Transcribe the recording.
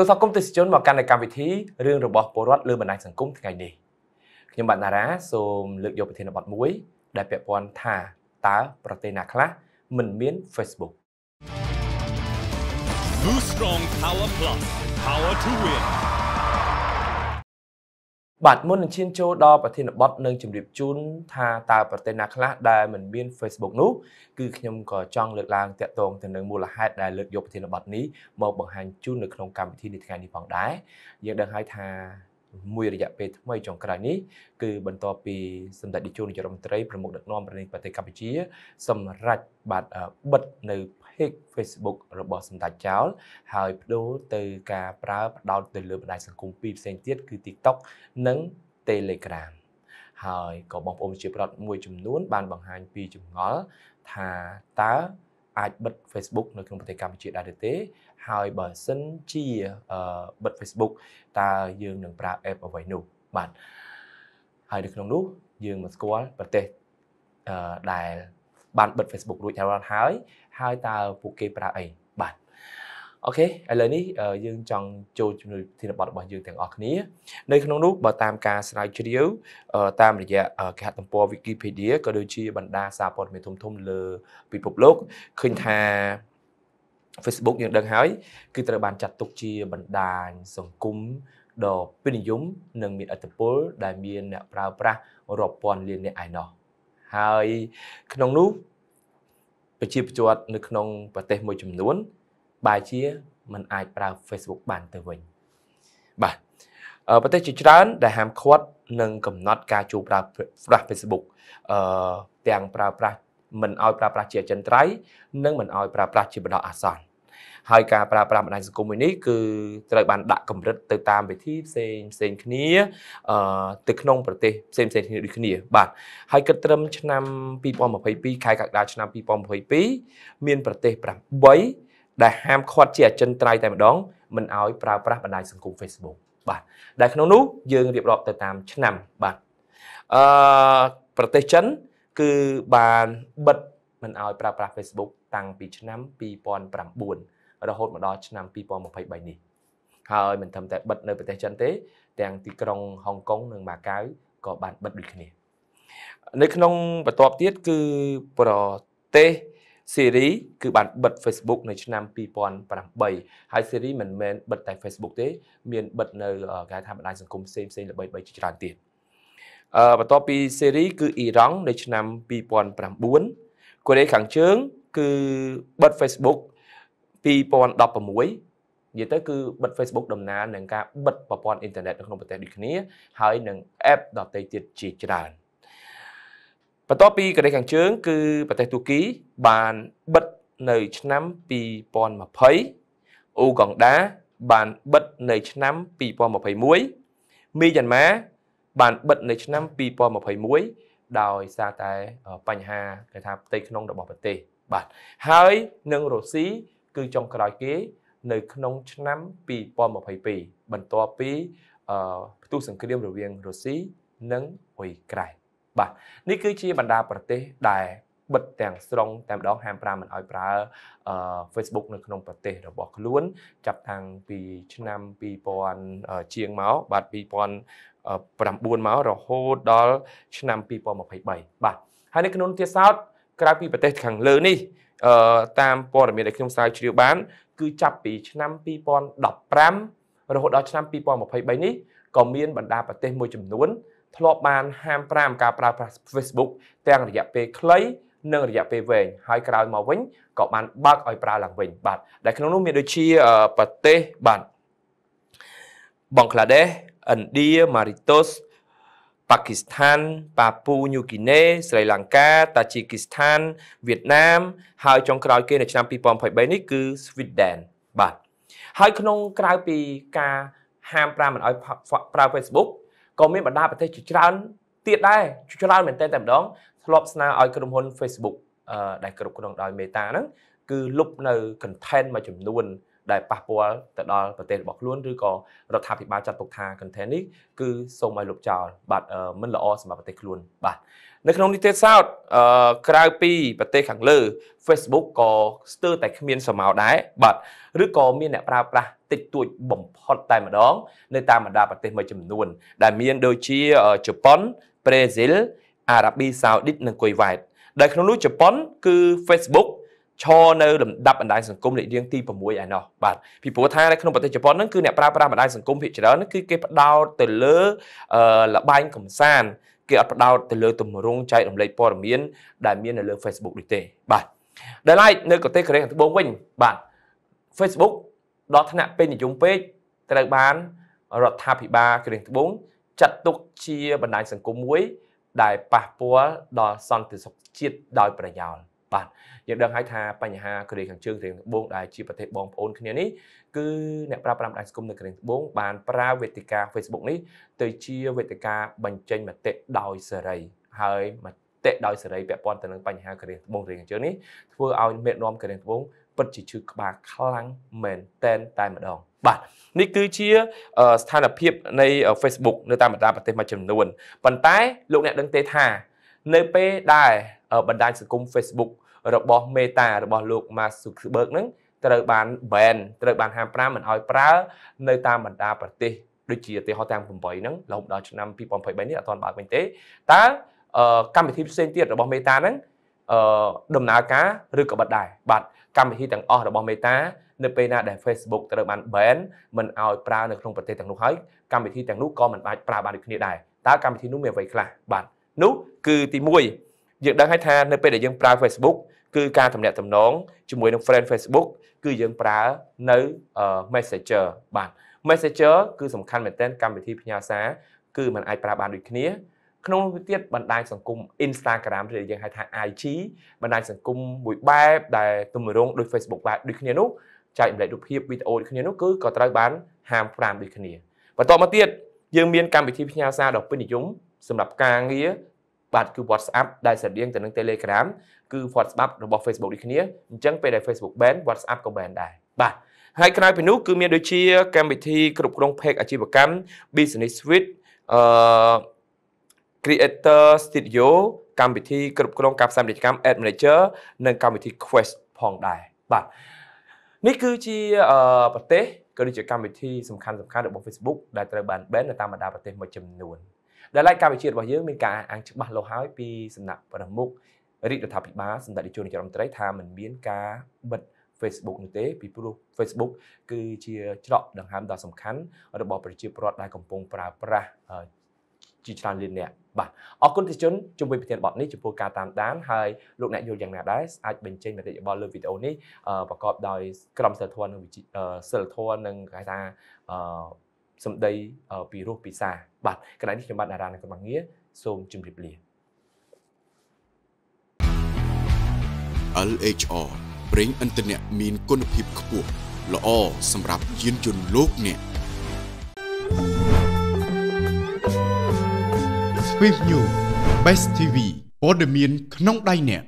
សូមស្វាគមន៍ទេសជនមកកាន់កម្មវិធីរឿងរបស់ពលរដ្ឋលើបណ្ដាញសង្គមថ្ងៃនេះខ្ញុំបាទណារ៉ាសូមលើកយកប្រធានបទមួយ ដែលពាក់ព័ន្ធថាតើប្រទេសណាខ្លះមិនមាន Facebook Boost Strong Power Plus Power to Win បាទមុននឹងឈានចូលដល់ប្រធានបទនិងជម្រាបជូនថាតើប្រទេសណាខ្លះដែលមិនមាន Facebook នោះគឺខ្ញុំក៏ចង់លើកឡើងតាក់ទងទៅនឹងមូលហេតុដែលលើកយកប្រធានបទនេះមកបង្ហាញជូននៅក្នុងកម្មវិធីនេះថ្ងៃនេះផងដែរយើងដឹងហើយថាមួយរយៈពេលថ្មីចុងក្រោយនេះគឺបន្ទាប់ពីសម្ដេចនាយករដ្ឋមន្ត្រីប្រមុខដឹកនាំប្រទេសកម្ពុជា សម្រាប់បាទបិទនៅផ page Facebook របស់សម្ដេចចោលហើយបដូរទៅការប្រើផ្ដោតទៅលើបណ្ដាញសង្គមពីរផ្សេងទៀតគឺ TikTok និង Telegram ហើយក៏បងប្អូនជាប្រដ្ឋមួយចំនួន បានបង្ហាញពីចងល់ថាតើអាចបិទ Facebook នៅក្នុងប្រទេសកម្ពុជាដែរទេ ហើយបើសិនជាបិទ Facebook តើយើងនឹងប្រើ app អ្វីនោះបាទហើយនៅក្នុងនោះ យើងមកស្គាល់ប្រទេសដែលបានបិទ Facebook រួចរាល់ហើយហើយតើពួកគេប្រើអីបាទអូខេឥឡូវនេះយើង ចង់ចូលជំនួយធានបទរបស់យើងទាំងអស់គ្នានៅក្នុងនោះបើតាមការស្រាវជ្រាវតាមរយៈគេហទំព័រ Wikipedia ក៏ដូចជាបណ្ដាសារព័ត៌មានធំធំលើពិភពលោកឃើញថា Facebook យើងដឹងហើយគឺត្រូវបានចាត់ទុកជាបណ្ដាញសង្គមដ៏ពេញនិយម និងមានឥទ្ធិពលដែលមានអ្នកប្រើប្រាស់រាប់ពាន់លានអ្នកឯណោះហើយក្នុងនោះប្រជាពលរដ្ឋនៅក្នុង ប្រទេសមួយចំនួនបែរជាមិនអាចប្រើ Facebook បានទៅវិញបាទប្រទេសជាច្រើន ដែលហាមឃាត់និងកំណត់ការចូលប្រើប្រាស់ Facebook អឺទាំងប្រើប្រាស់មិនឲ្យប្រើប្រាស់ជាអចិន្ត្រៃយ៍និងមិនឲ្យប្រើប្រាស់ជាបណ្ដោះអាសន្នហើយការប្រើប្រាស់បណ្ដាញសង្គមមួយនេះគឺត្រូវ បានដាក់កម្រិតទៅតាមវិធីផ្សេងផ្សេងគ្នាអឺទៅក្នុងប្រទេសផ្សេងផ្សេងគ្នាដូចគ្នា បាទហើយគិតត្រឹមឆ្នាំ2022ខែកក្កដាឆ្នាំ2022មានប្រទេស8ដែលហាមឃាត់ជាអចិន្ត្រៃយ៍តែម្ដងមិនឲ្យប្រើប្រាស់បណ្ដាញសង្គម Facebook បាទដែលក្នុងនោះយើងរៀបរាប់ទៅតាមឆ្នាំបាទអឺប្រទេសចិនគឺបានបិទមិនឲ្យប្រើប្រាស់ Facebook តាំងពីឆ្នាំ2009រហូតមកដល់ឆ្នាំ2023នេះហើយមិនត្រឹមតែបិទនៅប្រទេសចិនទេ ទាំងទីក្រុងហុងកុងនិងម៉ាកាវក៏បានបិទដូចគ្នានៅក្នុងបន្ទាប់ទៀតគឺប្រទេសសេរីគឺបានបិទ Facebook នៅឆ្នាំ2008ហើយសេរីមិនមែនបិទតែ Facebook ទេមានបិទនៅគេថាបណ្ដាញសង្គមផ្សេងផ្សេងល្បីៗជាច្រើនទៀតអឺបន្ទាប់ពីសេរីគឺអ៊ីរ៉ង់នៅឆ្នាំ2009កូរ៉េខាងជើងគឺបិទ Facebook 2016និយាយទៅគឺបិទ Facebook ដំណើរនឹងការបិទប្រព័ន្ធអ៊ីនធឺណិតនៅក្នុងប្រទេសដូចគ្នា ហើយនឹង app ដទៃទៀតជាច្រើនបន្ទាប់ពីកូរ៉េខាងជើង គឺប្រទេសទូគី បានបិទនៅឆ្នាំ2020អ៊ូហ្គង់ដា បានបិទនៅឆ្នាំ2021មីយ៉ាន់ម៉ាបានបិទនៅ ឆ្នាំ2021ដោយសារតែបញ្ហាគេថាផ្ទៃក្នុងរបស់ប្រទេស បាទហើយនឹងរុស្ស៊ីគឺចុងក្រោយគេ នៅ ក្នុង ឆ្នាំ2022បន្ទាប់ពីផ្ទុះសង្គ្រាមរវាងរុស្ស៊ីនិងអ៊ុយក្រែនបាទនេះគឺជាបណ្ដាប្រទេស ដែល បិទទាំងស្រុងតែម្ដងហាមប្រាមមិនឲ្យប្រើ Facebook នៅក្នុងប្រទេសរបស់ខ្លួន ចាប់តាំងពីឆ្នាំ2000ជាងមកបាទ2009មករហូតដល់ឆ្នាំ2023បាទហើយនៅក្នុងទាសោត ក្រៅពីប្រទេសខាងលើនេះអឺតាមព័ត៌មានដែលខ្ញុំស្រាវជ្រាវបាន គឺចាប់ពីឆ្នាំ2015រហូតដល់ឆ្នាំ2023នេះក៏មានបណ្ដាប្រទេសមួយចំនួនធ្លាប់បានហាមប្រាមការប្រើប្រាស់ Facebook ទាំងរយៈពេលខ្លី និងរយៈពេលវែងហើយក្រោយមកវិញក៏បានបើកឲ្យប្រើឡើងវិញ បាទដែលក្នុងនោះមានដូចជាប្រទេសបាទបង់ក្លាដេសឥណ្ឌាម៉ារីតូសប៉ាគីស្ថានប៉ាពូញូគីណេស្រីលង្កាតាជីគីស្ថានវៀតណាមហើយចុងក្រោយគេនៅឆ្នាំ2023នេះគឺស្វីដិនបាទហើយក្នុងក្រៅពីការហាមប្រាមមិនឲ្យប្រើ Facebook ក៏មានបណ្ដាប្រទេសជាច្រើនទៀតដែរច្រើនមែនតែម្ដងធ្លាប់ស្នើឲ្យក្រុមហ៊ុន Facebook ដែលគ្រប់គ្រងដោយ Meta ហ្នឹងគឺលុបនៅ content មួយចំនួនដែលប៉ះពាល់ទៅដល់ប្រទេសរបស់ខ្លួនឬក៏រដ្ឋាភិបាលចាត់ទុកថា content នេះគឺសូមឲ្យលុបចោលបាទមិនល្អសម្រាប់ប្រទេសខ្លួន បាទនៅក្នុងនេះទេសោតអឺក្រៅពីប្រទេសខាងលើ Facebook ក៏ស្ទើរតែគ្មានសមោដែរបាទឬក៏មានអ្នកប្រើប្រាស់តិចតួចបំផុតតែម្ដង នៅតាមបណ្ដាប្រទេសមួយចំនួន ដែលមានដូចជាជប៉ុនប្រេស៊ីលអារ៉ាប៊ីសាអូឌីតនិងកុយវ៉ៃតដែលក្នុងនោះជប៉ុនគឺ Facebook ឈរនៅលំដាប់បណ្ដាញសង្គមលេខរៀងទី6ឯណោះបាទពីព្រោះថានៅក្នុងប្រទេសជប៉ុនហ្នឹងគឺអ្នកប្រើប្រាស់បណ្ដាញសង្គមភាគច្រើនហ្នឹងគឺគេផ្ដោតទៅលើលបែងកំសាន្តគេអត់ផ្ដោតទៅលើទម្រង់ចែករំលែកព័ត៌មានដែលមាននៅលើ Facebook ដូចទេបាទដែលឡែកនៅប្រទេសកូរ៉េខាងត្បូងវិញបាទ Facebook ដល់ថ្នាក់ពេញនិយមពេកត្រូវបានរដ្ឋាភិបាលកូរ៉េខាងត្បូងចាត់ទុកជាបណ្ដាញសង្គមមួយដែលប៉ះពាល់ដល់សន្តិសុខជាតិដោយប្រយោលបាទយើងដឹងហើយថាបញ្ហាកូរ៉េខាងជើងកូរ៉េត្បូងដែលជាប្រទេសបងប្អូនគ្នានេះគឺអ្នកប្រើប្រាស់បណ្ដាញសង្គមនៅកូរ៉េត្បូងបានប្រើវេទិកា Facebook នេះទៅជាវេទិកាបញ្ចេញមតិដោយសេរី ហើយមតិដោយសេរីពាក់ព័ន្ធទៅនឹងបញ្ហាកូរ៉េត្បូងកូរ៉េខាងជើងនេះធ្វើឲ្យមេដឹកនាំកូរ៉េត្បូងពិតជាឈឺក្បាលខ្លាំងមែនតែនតែម្ដង បាទនេះគឺជាស្ថានភាពនៃ Facebook នៅតាមបណ្ដាប្រទេសមួយចំនួនប៉ុន្តែលោកអ្នកដឹងទេថានៅពេលដែលបណ្ដាញសង្គម Facebook របស់ Meta របស់លោក Mark Zuckerberg ហ្នឹងត្រូវបាន ban ត្រូវបានហាមប្រាមមិនឲ្យប្រើ នៅ តាមបណ្ដាប្រទេសដូចជាឧទាហរណ៍ទាំង8ហ្នឹងរហូតដល់ឆ្នាំ2023នេះអត់ទាន់បើកវិញទេតើកម្មវិធីផ្សេងទៀតរបស់ Meta ហ្នឹងអឺដំណើរការឬក៏បិទដែរបាទកម្មវិធីទាំងអស់របស់ Meta នៅ ពេលណាដែល Facebook ត្រូវបាន ban មិនឲ្យប្រើនៅក្នុងប្រទេសទាំងនោះហើយកម្មវិធីទាំងនោះក៏មិនអាចប្រើបានដូចគ្នាដែរតើកម្មវិធីនោះមានអ្វីខ្លះបាទនោះគឺទី1យើងដឹងហើយថានៅពេលដែលយើងប្រើ Facebook គឺការទំនាក់ទំនងជាមួយនឹង friend Facebook គឺយើងប្រើនៅ Messenger បាទ Messenger គឺសំខាន់មែនទែនកម្មវិធីផ្ញើសារគឺมันអាចប្រើបានដូចគ្នា ក្នុងទៀតបណ្ដាញសង្គម Instagram ឬយើងហៅថា IG បណ្ដាញសង្គមមួយបែបដែលទម្រង់ដូច Facebook បែបដូចគ្នានោះចែករំលែករូបភាពវីដេអូដូចគ្នានោះគឺក៏ត្រូវបាន55ដូចគ្នាបន្តមកទៀតយើងមានកម្មវិធីផ្ញើសារដ៏ពេញនិយមសម្រាប់ការងារបាទគឺ WhatsApp ដែលស្រដៀងទៅនឹង Telegram គឺ WhatsApp របស់ Facebook ដូចគ្នាអញ្ចឹងពេលដែល Facebook ban WhatsApp ក៏ ban ដែរបាទហើយក្រៅពីនោះគឺមានដូចជា កម្មវិធីគ្រប់គ្រង page អាជីវកម្ម Business Suite អឺ Creator Studio កម្មវិធីគ្រប់គ្រងការផ្សាយពាណិជ្ជកម្ម Ad Manager និងកម្មវិធី Quest ផងដែរបាទនេះគឺជាប្រទេសក៏ដូចជាកម្មវិធីសំខាន់សំខាន់របស់ Facebook ដែលត្រូវបាន ban នៅតាមបណ្ដាប្រទេសមួយចំនួនដែលឡែកកម្ពុជារបស់យើងមានការអាងច្បាស់លាស់ហើយពីសំណាក់ប្រមុខរាជរដ្ឋាភិបាលសម្ដេចនាយករដ្ឋមន្ត្រី ថាមិនមានការបិទ Facebook នោះទេពីព្រោះ Facebook គឺជាច្រកដង្ហើមដ៏សំខាន់របស់ប្រជាពលរដ្ឋដែលកំពុង ប្រើប្រាស់ជាច្រើនលានអ្នកបាទអរគុណទិជនជំនួយប្រធានបទនេះចំពោះការតាមដានហើយលោកអ្នកយល់យ៉ាងណាដែរអាចបញ្ចេញមតិយោបល់លើវីដេអូនេះប្រកបដោយក្រមសីលធម៌និងសិលធម៌និងគេថាអឺសម្ដីពីរោះពិសាបាទកណ្ដាលនេះខ្ញុំបាទតារានៅកម្ពុជាសូមជម្រាបលា LHR ប្រេងឥន្ធនៈមានគុណភាពខ្ពស់ល្អសម្រាប់យានយន្តលោកអ្នក Swift New Best TV ព័ត៌មានក្នុងដៃអ្នក